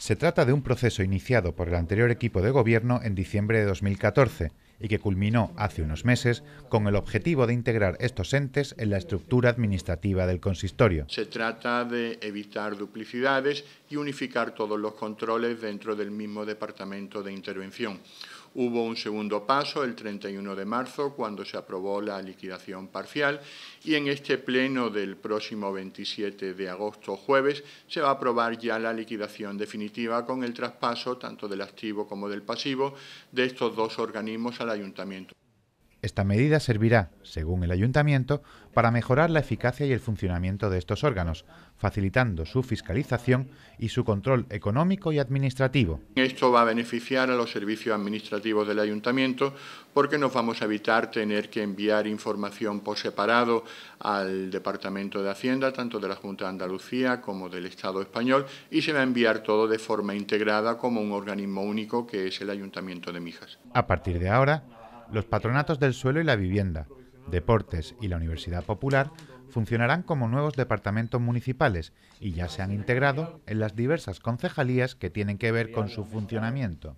Se trata de un proceso iniciado por el anterior equipo de gobierno en diciembre de 2014 y que culminó hace unos meses con el objetivo de integrar estos entes en la estructura administrativa del consistorio. Se trata de evitar duplicidades y unificar todos los controles dentro del mismo departamento de intervención. Hubo un segundo paso el 31 de marzo, cuando se aprobó la liquidación parcial, y en este pleno del próximo 27 de agosto, jueves, se va a aprobar ya la liquidación definitiva con el traspaso tanto del activo como del pasivo de estos dos organismos a ayuntamiento. Esta medida servirá, según el ayuntamiento, para mejorar la eficacia y el funcionamiento de estos órganos, facilitando su fiscalización y su control económico y administrativo. Esto va a beneficiar a los servicios administrativos del ayuntamiento porque nos vamos a evitar tener que enviar información por separado al Departamento de Hacienda, tanto de la Junta de Andalucía como del Estado español, y se va a enviar todo de forma integrada como un organismo único que es el Ayuntamiento de Mijas. A partir de ahora, los patronatos del suelo y la vivienda, deportes y la Universidad Popular funcionarán como nuevos departamentos municipales y ya se han integrado en las diversas concejalías que tienen que ver con su funcionamiento.